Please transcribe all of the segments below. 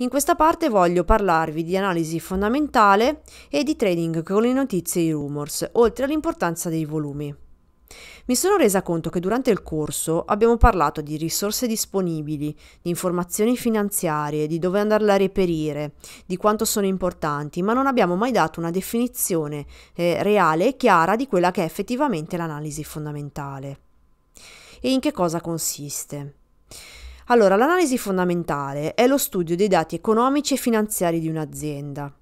In questa parte voglio parlarvi di analisi fondamentale e di trading con le notizie e i rumors, oltre all'importanza dei volumi. Mi sono resa conto che durante il corso abbiamo parlato di risorse disponibili, di informazioni finanziarie, di dove andarle a reperire, di quanto sono importanti, ma non abbiamo mai dato una definizione eh, reale e chiara di quella che è effettivamente l'analisi fondamentale. E in che cosa consiste? Allora, l'analisi fondamentale è lo studio dei dati economici e finanziari di un'azienda.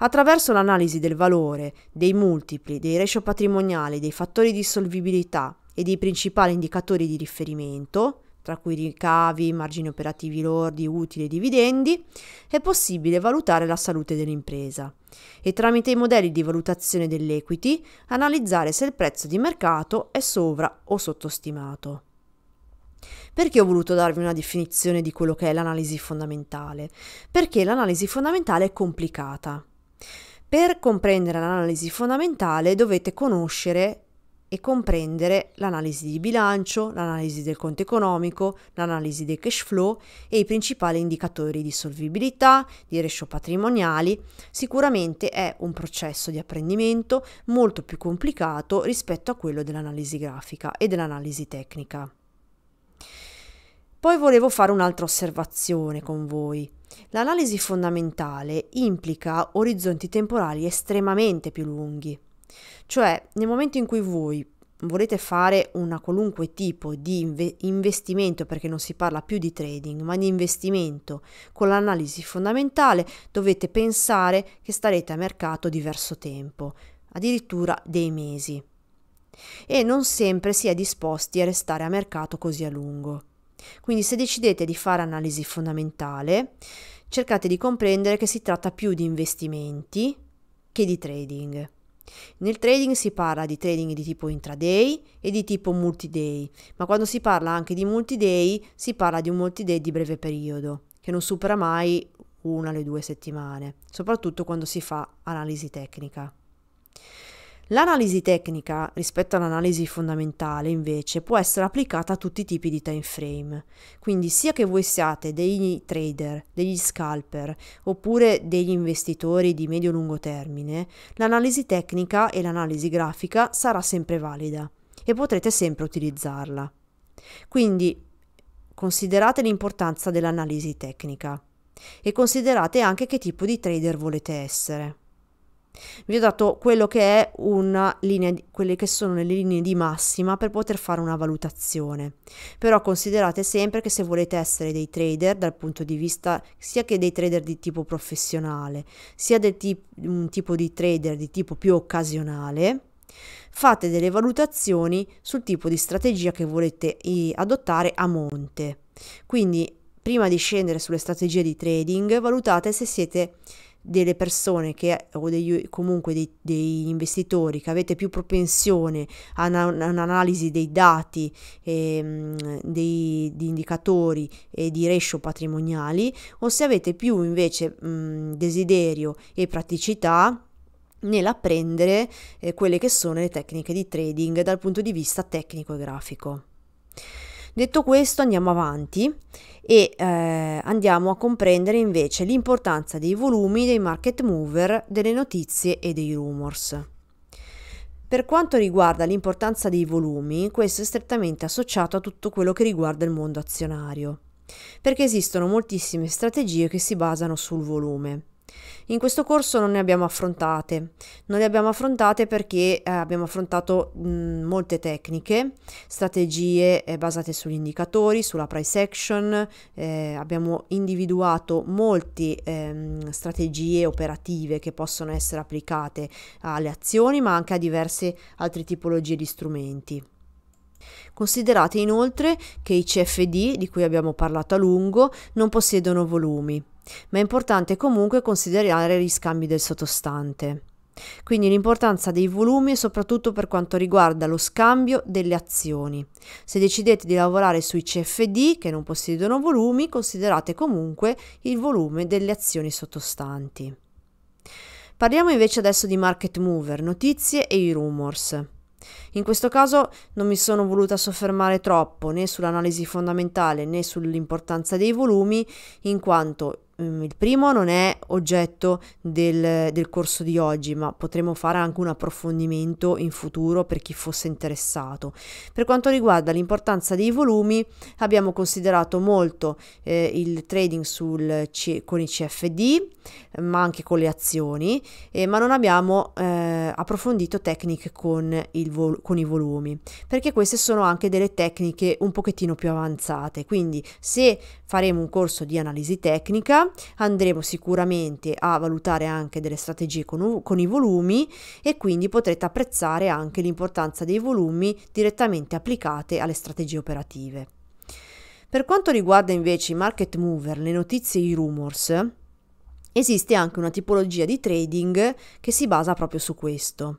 Attraverso l'analisi del valore, dei multipli, dei ratio patrimoniali, dei fattori di solvibilità e dei principali indicatori di riferimento, tra cui ricavi, margini operativi lordi, utili e dividendi, è possibile valutare la salute dell'impresa e tramite i modelli di valutazione dell'equity analizzare se il prezzo di mercato è sovra o sottostimato. Perché ho voluto darvi una definizione di quello che è l'analisi fondamentale? Perché l'analisi fondamentale è complicata. Per comprendere l'analisi fondamentale dovete conoscere e comprendere l'analisi di bilancio, l'analisi del conto economico, l'analisi dei cash flow e i principali indicatori di solvibilità, di ratio patrimoniali. Sicuramente è un processo di apprendimento molto più complicato rispetto a quello dell'analisi grafica e dell'analisi tecnica. Poi volevo fare un'altra osservazione con voi. L'analisi fondamentale implica orizzonti temporali estremamente più lunghi. Cioè, nel momento in cui voi volete fare un qualunque tipo di investimento, perché non si parla più di trading, ma di investimento con l'analisi fondamentale, dovete pensare che starete a mercato diverso tempo, addirittura dei mesi. E non sempre si è disposti a restare a mercato così a lungo. Quindi se decidete di fare analisi fondamentale, cercate di comprendere che si tratta più di investimenti che di trading. Nel trading si parla di trading di tipo intraday e di tipo multiday, ma quando si parla anche di multiday si parla di un multiday di breve periodo, che non supera mai una alle due settimane, soprattutto quando si fa analisi tecnica. L'analisi tecnica rispetto all'analisi fondamentale invece può essere applicata a tutti i tipi di time frame, quindi sia che voi siate dei trader, degli scalper oppure degli investitori di medio-lungo termine, l'analisi tecnica e l'analisi grafica sarà sempre valida e potrete sempre utilizzarla. Quindi considerate l'importanza dell'analisi tecnica e considerate anche che tipo di trader volete essere. Vi ho dato quello che è una linea, quelle che sono le linee di massima per poter fare una valutazione. Però considerate sempre che se volete essere dei trader dal punto di vista sia che dei trader di tipo professionale, sia del tip, un tipo di trader di tipo più occasionale, fate delle valutazioni sul tipo di strategia che volete adottare a monte. Quindi prima di scendere sulle strategie di trading, valutate se siete delle persone che, o degli, comunque dei, degli investitori che avete più propensione a un'analisi dei dati, e, ehm, dei, di indicatori e di ratio patrimoniali o se avete più invece mh, mhmm, desiderio e praticità nell'apprendere eh, quelle che sono le tecniche di trading dal punto di vista tecnico e grafico. Detto questo andiamo avanti e eh, andiamo a comprendere invece l'importanza dei volumi, dei market mover, delle notizie e dei rumors. Per quanto riguarda l'importanza dei volumi, questo è strettamente associato a tutto quello che riguarda il mondo azionario, perché esistono moltissime strategie che si basano sul volume. In questo corso non ne abbiamo affrontate, non le abbiamo affrontate perché eh, abbiamo affrontato mh, molte tecniche, strategie eh, basate sugli indicatori, sulla price action, eh, abbiamo individuato molte ehm, strategie operative che possono essere applicate alle azioni ma anche a diverse altre tipologie di strumenti. Considerate inoltre che i CFD, di cui abbiamo parlato a lungo, non possiedono volumi, ma è importante comunque considerare gli scambi del sottostante. Quindi l'importanza dei volumi è soprattutto per quanto riguarda lo scambio delle azioni. Se decidete di lavorare sui CFD che non possiedono volumi, considerate comunque il volume delle azioni sottostanti. Parliamo invece adesso di market mover, notizie e i rumors. In questo caso non mi sono voluta soffermare troppo né sull'analisi fondamentale né sull'importanza dei volumi, in quanto Mm, il primo non è oggetto del, del, corso di oggi, ma potremo fare anche un approfondimento in futuro per chi fosse interessato. Per quanto riguarda l'importanza dei volumi, abbiamo considerato molto eh, il trading sul, con i CFD, ma anche con le azioni, eh, ma non abbiamo eh, approfondito tecniche con, con i volumi, perché queste sono anche delle tecniche un pochettino più avanzate. Quindi se faremo un corso di analisi tecnica, andremo sicuramente a valutare anche delle strategie con, con i volumi e quindi potrete apprezzare anche l'importanza dei volumi direttamente applicate alle strategie operative. Per quanto riguarda invece i market mover, le notizie e i rumors, esiste anche una tipologia di trading che si basa proprio su questo.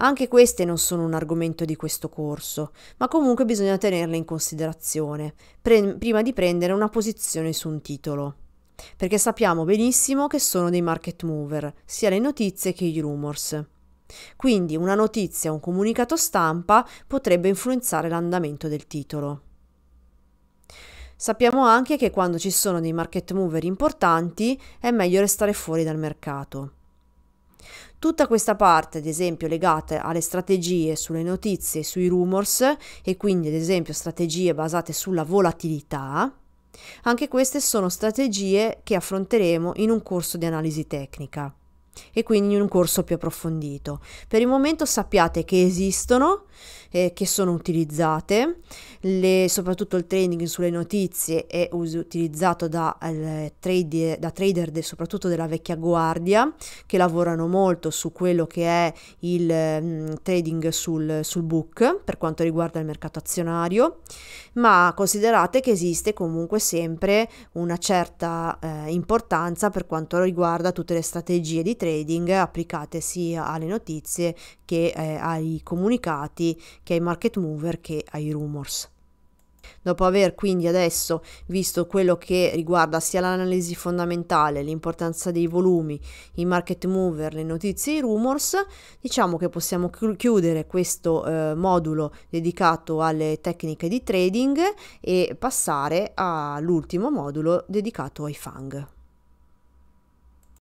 Anche queste non sono un argomento di questo corso, ma comunque bisogna tenerle in considerazione prima di prendere una posizione su un titolo perché sappiamo benissimo che sono dei market mover, sia le notizie che i rumors. Quindi una notizia, un comunicato stampa potrebbe influenzare l'andamento del titolo. Sappiamo anche che quando ci sono dei market mover importanti è meglio restare fuori dal mercato. Tutta questa parte, ad esempio, legata alle strategie sulle notizie e sui rumors, e quindi ad esempio strategie basate sulla volatilità, anche queste sono strategie che affronteremo in un corso di analisi tecnica e quindi un corso più approfondito. Per il momento sappiate che esistono, eh, che sono utilizzate, le, soprattutto il trading sulle notizie è us- utilizzato da, eh, trader, da trader de, soprattutto della vecchia guardia che lavorano molto su quello che è il mm, trading sul, sul book per quanto riguarda il mercato azionario, ma considerate che esiste comunque sempre una certa eh, importanza per quanto riguarda tutte le strategie di trading trading applicate sia alle notizie che eh, ai comunicati, che ai market mover, che ai rumors. Dopo aver quindi adesso visto quello che riguarda sia l'analisi fondamentale, l'importanza dei volumi, i market mover, le notizie e i rumors, diciamo che possiamo chiudere questo eh, modulo dedicato alle tecniche di trading e passare all'ultimo modulo dedicato ai FANG.